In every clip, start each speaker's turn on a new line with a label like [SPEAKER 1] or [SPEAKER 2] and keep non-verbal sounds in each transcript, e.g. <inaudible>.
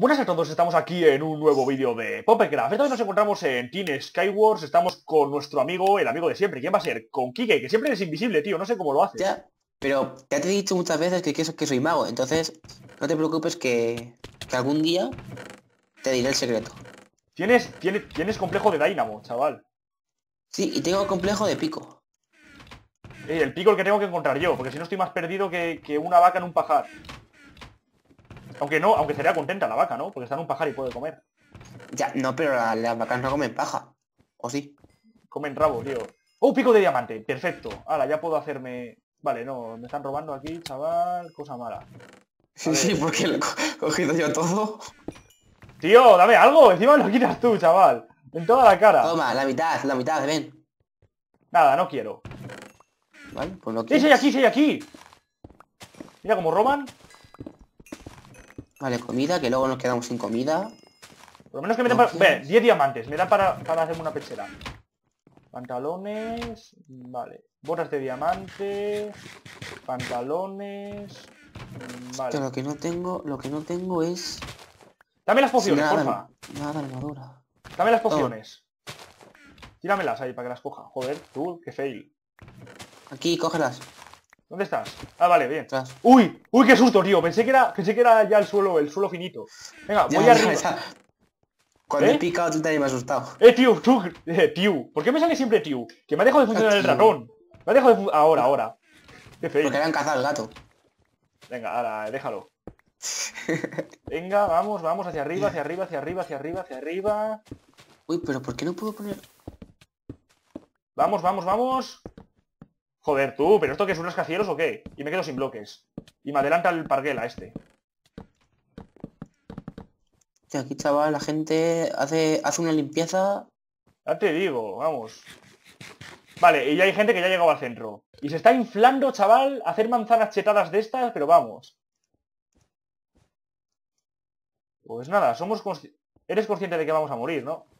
[SPEAKER 1] Buenas a todos, estamos aquí en un nuevo vídeo de Poppercraft. Esta nos encontramos en Team Skywars, estamos con nuestro amigo, el amigo de siempre. ¿Quién va a ser? Con Kike, que siempre es invisible, tío, no sé cómo lo hace Ya, pero ya te he dicho muchas veces que, que, soy mago, entonces no te preocupes que, algún día te diré el secreto. Tienes, tienes, tienes complejo de Dynamo, chaval. Sí, y tengo complejo de pico. Eh, el pico el que tengo que encontrar yo, porque si no estoy más perdido que una vaca en un pajar. Aunque no, aunque sería contenta la vaca, ¿no? Porque está en un pajar y puede comer. Ya, no, pero las vacas no comen paja. ¿O sí? Comen rabo, tío. ¡Oh, pico de diamante! Perfecto. Ahora, ya puedo hacerme... Vale, no, me están robando aquí, chaval, cosa mala. Sí, sí, porque lo he <laughs> cogido yo todo. Tío, dame algo, encima lo quitas tú, chaval. En toda la cara. Toma, la mitad, la mitad, ven. Nada, no quiero. Vale, pues no ¡Sí, sí, aquí, sí, aquí! Mira cómo roban. Vale, comida, que luego nos quedamos sin comida. Por lo menos que me den para... Ve, 10 diamantes. Me da para, para hacerme una pechera. Pantalones... Vale. Botas de diamantes Pantalones... Mm, vale. lo que no tengo... Lo que no tengo es... Dame las pociones, nada, porfa. Nada, armadura. Dame las pociones. Tíramelas ahí para que las coja. Joder, tú, qué fail. Aquí, cógelas. ¿Dónde estás? Ah, vale, bien. ¡Uy! ¡Uy, qué susto, tío! Pensé que era, pensé que era ya el suelo, el suelo finito. Venga, voy a... arriba. Cuando he ¿Eh? picado tú también me has asustado. Eh, tío, tú, eh, tío. ¿Por qué me sale siempre tío? Que me ha dejado de funcionar el ratón. Me ha dejado de Ahora, ahora. Porque me han cazado el gato. Venga, ahora, eh, déjalo. Venga, vamos, vamos, hacia arriba, hacia arriba, hacia arriba, hacia arriba, hacia arriba. Uy, pero ¿por qué no puedo poner...? Vamos, vamos, vamos. Joder, tú, ¿pero esto que es? ¿Un rascacielos o qué? Y me quedo sin bloques. Y me adelanta el parguela este. Aquí, chaval, la gente hace, hace una limpieza. Ya te digo, vamos. Vale, y ya hay gente que ya ha llegado al centro. Y se está inflando, chaval, hacer manzanas chetadas de estas, pero vamos. Pues nada, somos eres consciente de que vamos a morir, ¿no?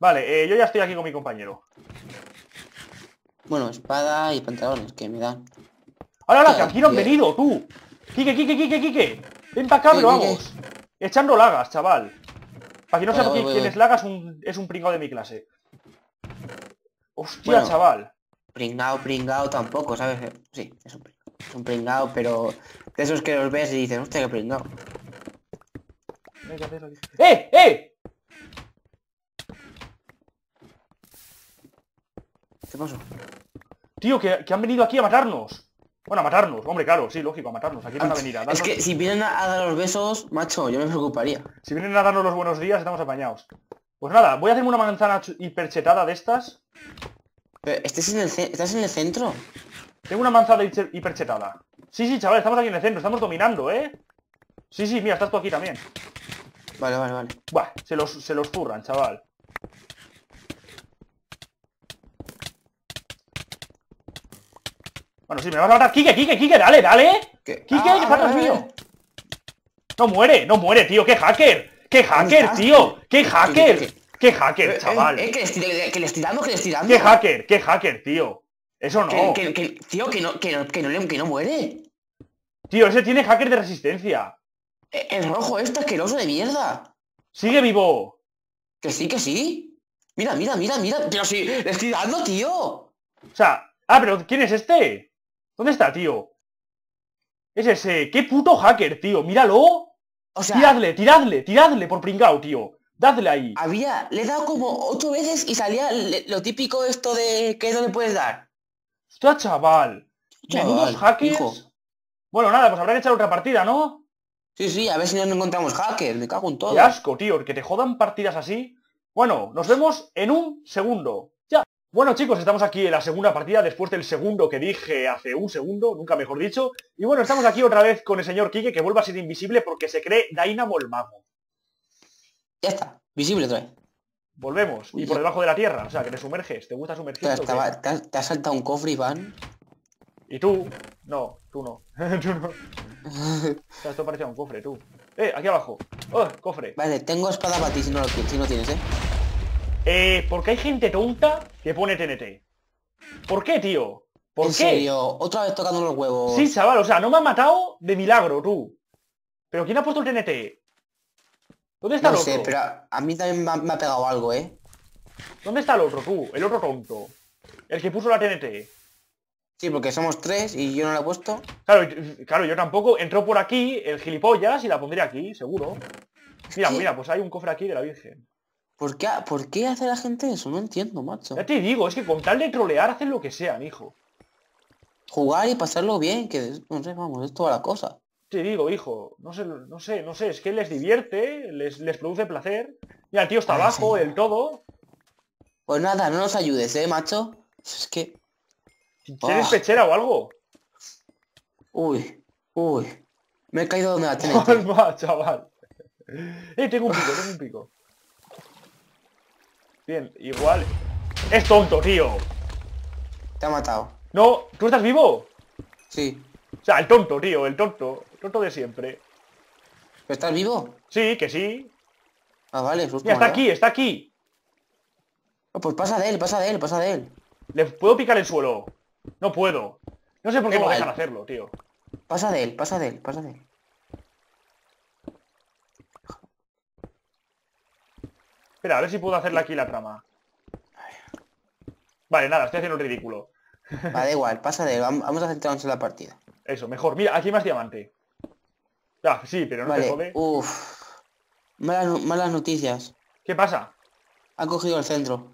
[SPEAKER 1] Vale, eh, yo ya estoy aquí con mi compañero. Bueno, espada y pantalones, que me dan. ¡Ahora, hola! Que aquí han venido, tú! ¡Quique, Quique, Quique, Quique! Ven para acá, vamos. Echando lagas, chaval. Para que no sepa quién, es lagas, un, es un pringao de mi clase. Hostia, chaval. Pringao, pringao tampoco, ¿sabes? Sí, es un, es un pringao, pero de esos que los ves y dices, hostia, qué pringao. ¡Eh, eh! ¿Qué pasó? Tío, que, han venido aquí a matarnos. Bueno, a matarnos, hombre, claro, sí, lógico, a matarnos. Aquí van a ah, venir a Es que si vienen a, dar los besos, macho, yo me preocuparía. Si vienen a darnos los buenos días, estamos apañados. Pues nada, voy a hacerme una manzana hiperchetada de estas. ¿Estás en el centro? Tengo una manzana hiperchetada. Sí, sí, chaval, estamos aquí en el centro, estamos dominando, ¿eh? Sí, sí, mira, estás tú aquí también. Vale, vale, vale. Buah, se los, se los zurran, chaval. Bueno, sí, me vas a matar. Kike, Kike, Kike, dale, dale. Kike, ah, que pato mío. No muere, no muere, tío. ¡Qué hacker! ¡Qué hacker, tío! ¡Qué hacker! ¡Qué hacker, eh, eh, chaval! Eh, que, le que, le tiramos, ¡Qué hacker, qué hacker, tío! Eso no. tío, que no, que, no, que, no, muere. Tío, ese tiene hacker de resistencia. Eh, el, rojo este asqueroso de mierda. ¡Sigue vivo! Que sí, que sí. Mira, mira, mira, mira. Pero sí, le estoy dando, tío. O sea, ah, pero ¿quién es este? ¿Dónde está, tío? Es ese. ¡Qué puto hacker, tío! ¡Míralo! O sea, tiradle, tiradle, tiradle por pringao, tío. Dadle ahí. Había, le he dado como ocho veces y salía lo típico esto de que no le puedes dar. Hostia, chaval. hackers. Bueno, nada, pues habrá que echar otra partida, ¿no? Sí, sí, a ver si no encontramos hacker. me cago en todo. Qué asco, tío, que te jodan partidas así. Bueno, nos vemos en un segundo. Bueno chicos, estamos aquí en la segunda partida después del segundo que dije hace un segundo, nunca mejor dicho. Y bueno, estamos aquí otra vez con el señor Kike que vuelve a ser invisible porque se cree Dynamo el mago. Ya está, visible otra vez. Volvemos, y por debajo de la tierra, o sea, que te sumerges, te gusta sumergir Te, ha saltado un cofre, Iván. ¿Y tú? No, tú no. <laughs> tú no. Esto parecía un cofre, tú. Eh, aquí abajo. Oh, cofre. Vale, tengo espada para ti si no tienes, eh. Eh, porque hay gente tonta que pone TNT. ¿Por qué, tío? ¿Por ¿En qué? serio? Otra vez tocando los huevos. Sí, chaval, o sea, no me ha matado de milagro, tú. ¿Pero quién ha puesto el TNT? ¿Dónde está el otro? No sé, pero a mí también me ha, pegado algo, ¿eh? ¿Dónde está el otro, tú? El otro tonto. El que puso la TNT. Sí, porque somos tres y yo no la he puesto. Claro, yo tampoco. Entró por aquí el gilipollas y la pondría aquí, seguro. Mira, mira, pues hay un cofre aquí de la Virgen. ¿Por qué, hace la gente eso? No entiendo, macho. Ya te digo, es que con tal de trolear hacen lo que sean, hijo. Jugar y pasarlo bien, que no sé, vamos, es toda la cosa. Te digo, hijo, no sé, no sé, no sé, es que les divierte, les, produce placer. Mira, el tío está ah, abajo el todo. Pues nada, no nos ayudes, eh, macho. Es que. ¿Tienes ah. pechera o algo? Uy, uy. Me he caído donde la <laughs> tengo. chaval! Eh, tengo un pico, tengo un pico. Bien, igual. Es tonto, tío. Te ha matado. No, ¿tú estás vivo? Sí. O sea, el tonto, tío, el tonto. El tonto de siempre. estás vivo? Sí, que sí. Ah, vale, está aquí, está aquí. pues pasa de él, pasa de él, pasa de él. ¿Le puedo picar el suelo? No puedo. No sé por qué me dejan hacerlo, tío. Pasa de él, pasa de él, pasa de él. Espera, a ver si puedo hacerle aquí la trama. Vale, nada, estoy haciendo un ridículo. Vale, igual, pasa de... Vamos a centrarnos en la partida. Eso, mejor. Mira, aquí más diamante. Ah, sí, pero no te jode. Uf. Malas, malas noticias. ¿Qué pasa? Ha cogido el centro.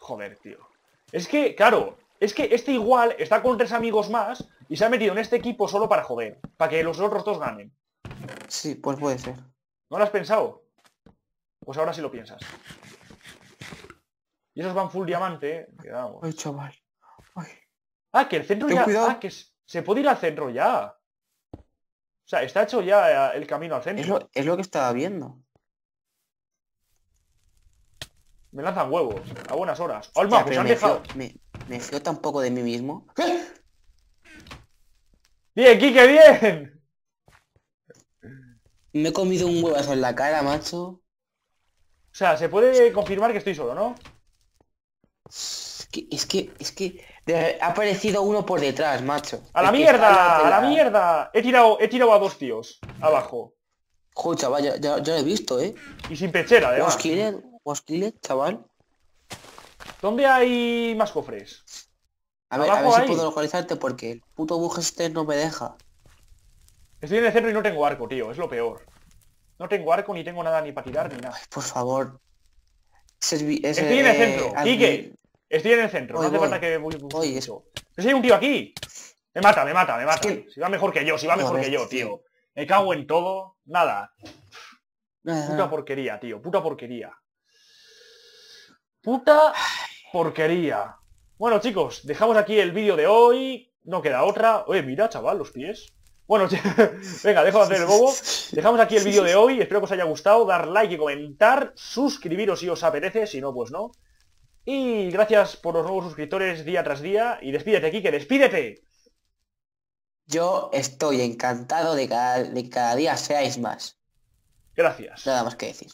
[SPEAKER 1] Joder, tío. Es que, claro, es que este igual está con tres amigos más y se ha metido en este equipo solo para joder, para que los otros dos ganen. Sí, pues puede ser. ¿No lo has pensado? Pues ahora sí lo piensas. Y esos van full diamante, ¿eh? Ay, chaval. Ah, que el centro ya... Ah, que se puede ir al centro ya. O sea, está hecho ya eh, el camino al centro. Es lo, que estaba viendo. Me lanzan huevos, a buenas horas. Olma, pues me dejado! me, tampoco de mí mismo. ¿Qué? ¡Bien, Kike, bien! Me he comido un huevazo en la cara, macho. O sea, se puede confirmar que estoy solo, ¿no? Es que, es que, ha aparecido uno por detrás, macho. ¡A la mierda! ¡A la... mierda! He tirado, he tirado a dos tíos abajo. Joder, chaval, ya, lo he visto, ¿eh? Y sin pechera, ¿eh? Was chaval. ¿Dónde hay más cofres? A ver, a ver si puedo localizarte porque el puto bug este no me deja. Estoy en el centro y no tengo arco, tío. Es lo peor. No tengo arco, ni tengo nada ni para tirar, ni nada. por favor. estoy en el eh, centro, eh, Estoy en el centro, no hace falta que voy, voy. eso. Si hay un tío aquí. Me mata, me mata, me mata. Si va mejor que yo, si va mejor que yo, tío. Me cago en todo. Nada. Puta porquería, tío. Puta porquería. Puta porquería. Bueno, chicos, dejamos aquí el vídeo de hoy. No queda otra. Oye, mira, chaval, los pies. Bueno, <laughs> venga, dejo de hacer el bobo. Dejamos aquí el vídeo de hoy. Espero que os haya gustado. Dar like y comentar. Suscribiros si os apetece. Si no, pues no. Y gracias por los nuevos suscriptores día tras día. Y despídete, aquí, que despídete. Yo estoy encantado de que cada, cada día seáis más. Gracias. Nada más que decir.